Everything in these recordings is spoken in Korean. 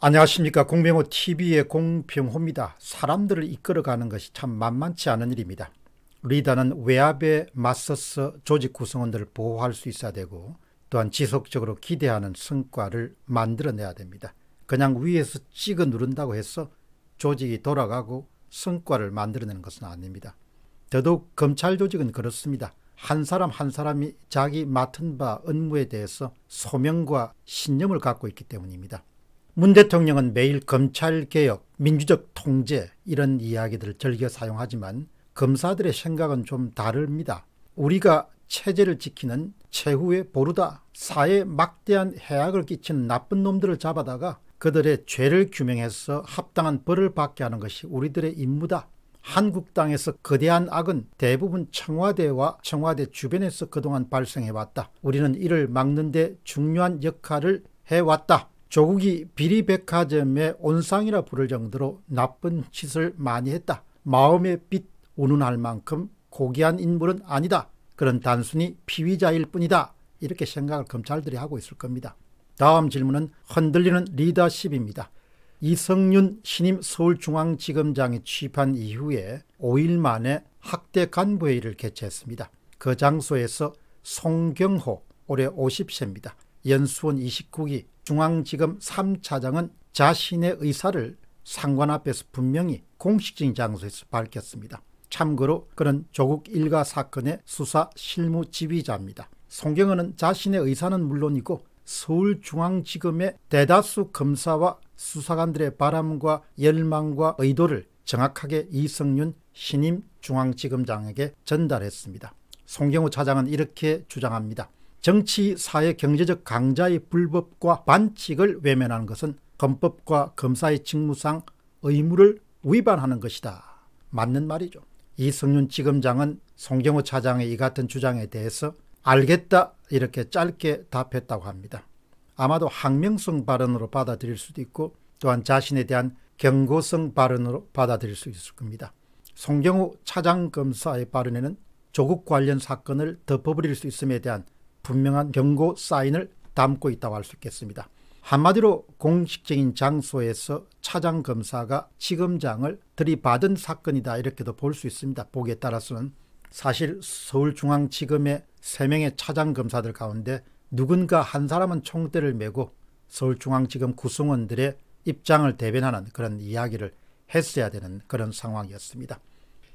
안녕하십니까 공병호 TV의 공병호입니다. 사람들을 이끌어가는 것이 참 만만치 않은 일입니다. 리더는 외압에 맞서서 조직 구성원들을 보호할 수 있어야 되고 또한 지속적으로 기대하는 성과를 만들어내야 됩니다. 그냥 위에서 찍어 누른다고 해서 조직이 돌아가고 성과를 만들어내는 것은 아닙니다. 더더욱 검찰 조직은 그렇습니다. 한 사람 한 사람이 자기 맡은 바 업무에 대해서 소명과 신념을 갖고 있기 때문입니다. 문 대통령은 매일 검찰개혁, 민주적 통제 이런 이야기들을 즐겨 사용하지만 검사들의 생각은 좀 다릅니다. 우리가 체제를 지키는 최후의 보루다. 사회에 막대한 해악을 끼치는 나쁜 놈들을 잡아다가 그들의 죄를 규명해서 합당한 벌을 받게 하는 것이 우리들의 임무다. 한국땅에서 거대한 악은 대부분 청와대와 청와대 주변에서 그동안 발생해왔다. 우리는 이를 막는 데 중요한 역할을 해왔다. 조국이 비리백화점의 온상이라 부를 정도로 나쁜 짓을 많이 했다. 마음의 빛 운운할 만큼 고귀한 인물은 아니다. 그런 단순히 피의자일 뿐이다. 이렇게 생각을 검찰들이 하고 있을 겁니다. 다음 질문은 흔들리는 리더십입니다. 이성윤 신임 서울중앙지검장이 취입한 이후에 5일 만에 학대 간부회의를 개최했습니다. 그 장소에서 송경호 올해 50세입니다. 연수원 29기 중앙지검 3차장은 자신의 의사를 상관 앞에서 분명히 공식적인 장소에서 밝혔습니다. 참고로 그는 조국 일가 사건의 수사 실무 지휘자입니다. 송경은 자신의 의사는 물론이고 서울중앙지검의 대다수 검사와 수사관들의 바람과 열망과 의도를 정확하게 이성윤 신임 중앙지검장에게 전달했습니다. 송경우 차장은 이렇게 주장합니다. 정치, 사회, 경제적 강자의 불법과 반칙을 외면하는 것은 헌법과 검사의 직무상 의무를 위반하는 것이다. 맞는 말이죠. 이승윤 지검장은 송경호 차장의 이 같은 주장에 대해서 알겠다 이렇게 짧게 답했다고 합니다. 아마도 항명성 발언으로 받아들일 수도 있고 또한 자신에 대한 경고성 발언으로 받아들일 수 있을 겁니다. 송경호 차장검사의 발언에는 조국 관련 사건을 덮어버릴 수 있음에 대한 분명한 경고 사인을 담고 있다고 할 수 있겠습니다. 한마디로 공식적인 장소에서 차장 검사가 지검장을 들이받은 사건이다 이렇게도 볼 수 있습니다. 보기에 따라서는 사실 서울중앙지검의 3명의 차장 검사들 가운데 누군가 한 사람은 총대를 메고 서울중앙지검 구성원들의 입장을 대변하는 그런 이야기를 했어야 되는 그런 상황이었습니다.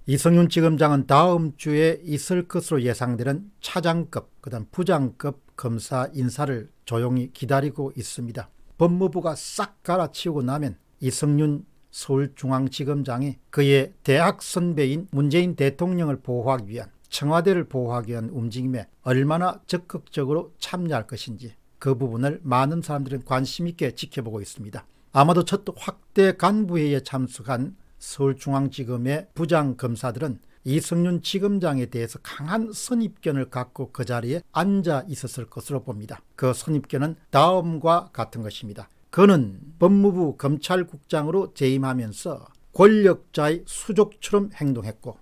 이성윤 지검장은 다음 주에 있을 것으로 예상되는 차장급, 그다음 부장급 검사 인사를 조용히 기다리고 있습니다. 법무부가 싹 갈아치우고 나면 이성윤 서울중앙지검장이 그의 대학 선배인 문재인 대통령을 보호하기 위한 청와대를 보호하기 위한 움직임에 얼마나 적극적으로 참여할 것인지 그 부분을 많은 사람들은 관심 있게 지켜보고 있습니다. 아마도 첫 확대 간부회의에 참석한 서울중앙지검의 부장검사들은 이승윤 지검장에 대해서 강한 선입견을 갖고 그 자리에 앉아 있었을 것으로 봅니다. 그 선입견은 다음과 같은 것입니다. 그는 법무부 검찰국장으로 재임하면서 권력자의 수족처럼 행동했고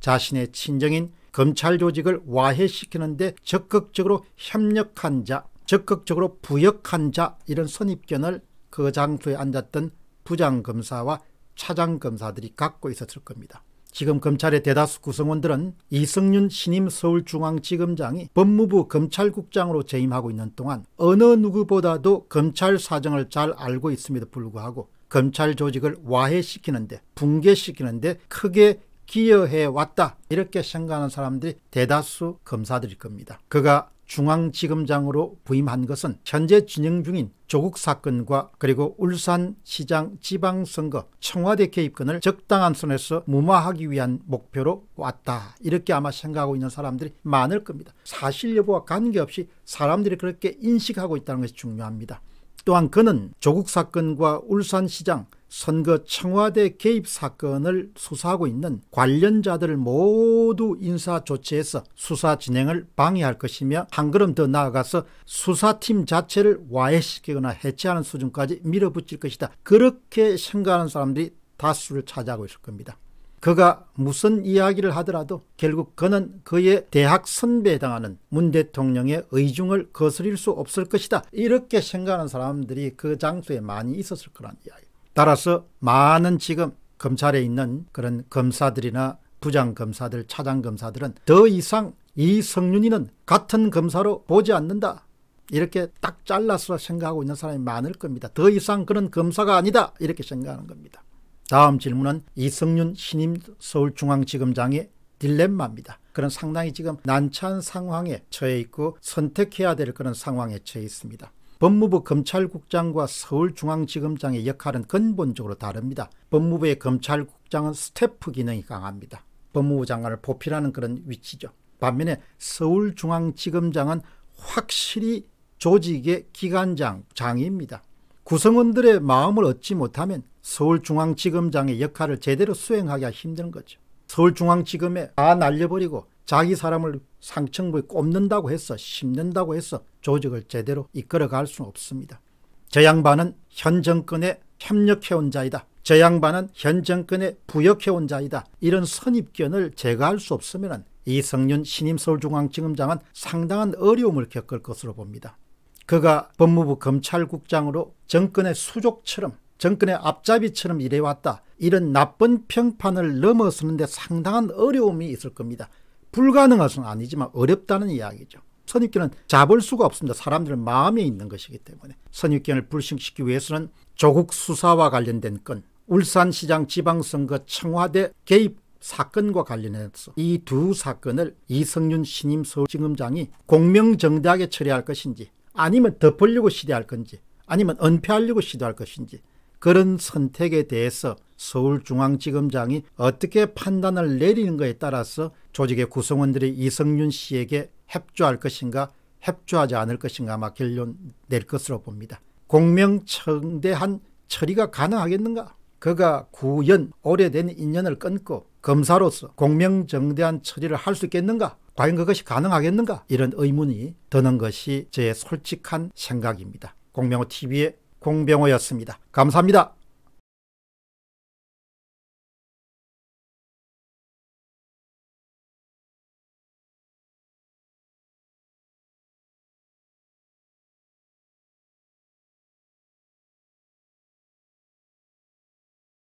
자신의 친정인 검찰 조직을 와해시키는데 적극적으로 협력한 자, 적극적으로 부역한 자 이런 선입견을 그 장소에 앉았던 부장검사와 차장 검사들이 갖고 있었을 겁니다. 지금 검찰의 대다수 구성원들은 이승윤 신임 서울중앙지검장이 법무부 검찰국장으로 재임하고 있는 동안 어느 누구보다도 검찰 사정을 잘 알고 있음에도 불구하고 검찰 조직을 와해시키는데 붕괴시키는데 크게 기여해 왔다 이렇게 생각하는 사람들이 대다수 검사들일 겁니다. 그가 중앙지검장으로 부임한 것은 현재 진행 중인 조국 사건과 그리고 울산시장 지방선거 청와대 개입권을 적당한 선에서 무마하기 위한 목표로 왔다 이렇게 아마 생각하고 있는 사람들이 많을 겁니다. 사실 여부와 관계없이 사람들이 그렇게 인식하고 있다는 것이 중요합니다. 또한 그는 조국 사건과 울산시장 선거 청와대 개입 사건을 수사하고 있는 관련자들 모두 인사 조치해서 수사 진행을 방해할 것이며 한 걸음 더 나아가서 수사팀 자체를 와해시키거나 해체하는 수준까지 밀어붙일 것이다. 그렇게 생각하는 사람들이 다수를 차지하고 있을 겁니다. 그가 무슨 이야기를 하더라도 결국 그는 그의 대학 선배에 해당하는 문 대통령의 의중을 거스릴 수 없을 것이다. 이렇게 생각하는 사람들이 그 장소에 많이 있었을 거란 이야기. 따라서 많은 지금 검찰에 있는 그런 검사들이나 부장검사들, 차장검사들은 더 이상 이 성윤이는 같은 검사로 보지 않는다. 이렇게 딱 잘라서 생각하고 있는 사람이 많을 겁니다. 더 이상 그런 검사가 아니다. 이렇게 생각하는 겁니다. 다음 질문은 이성윤 신임 서울중앙지검장의 딜레마입니다. 그런 상당히 지금 난처한 상황에 처해 있고 선택해야 될 그런 상황에 처해 있습니다. 법무부 검찰국장과 서울중앙지검장의 역할은 근본적으로 다릅니다. 법무부의 검찰국장은 스태프 기능이 강합니다. 법무부 장관을 보필하는 그런 위치죠. 반면에 서울중앙지검장은 확실히 조직의 기관장, 장입니다. 구성원들의 마음을 얻지 못하면 서울중앙지검장의 역할을 제대로 수행하기가 힘든 거죠. 서울중앙지검에 다 날려버리고 자기 사람을 상층부에 꼽는다고 해서 심는다고 해서 조직을 제대로 이끌어갈 수는 없습니다. 저 양반은 현 정권에 협력해온 자이다. 저 양반은 현 정권에 부역해온 자이다. 이런 선입견을 제거할 수 없으면 이성윤 신임 서울중앙지검장은 상당한 어려움을 겪을 것으로 봅니다. 그가 법무부 검찰국장으로 정권의 수족처럼 정권의 앞잡이처럼 일해왔다. 이런 나쁜 평판을 넘어서는데 상당한 어려움이 있을 겁니다. 불가능한 것은 아니지만 어렵다는 이야기죠. 선입견은 잡을 수가 없습니다. 사람들은 마음에 있는 것이기 때문에. 선입견을 불식시키기 위해서는 조국 수사와 관련된 건, 울산시장 지방선거 청와대 개입 사건과 관련해서 이 두 사건을 이성윤 신임 서울지검장이 공명정대하게 처리할 것인지 아니면 덮으려고 시대할 건지 아니면 은폐하려고 시도할 것인지 그런 선택에 대해서 서울중앙지검장이 어떻게 판단을 내리는 것에 따라서 조직의 구성원들이 이성윤 씨에게 협조할 것인가 협조하지 않을 것인가 아마 결론 낼 것으로 봅니다. 공명청대한 처리가 가능하겠는가? 그가 구연 오래된 인연을 끊고 검사로서 공명정대한 처리를 할 수 있겠는가? 과연 그것이 가능하겠는가? 이런 의문이 드는 것이 제 솔직한 생각입니다. 공명호 TV의 공병호였습니다. 감사합니다.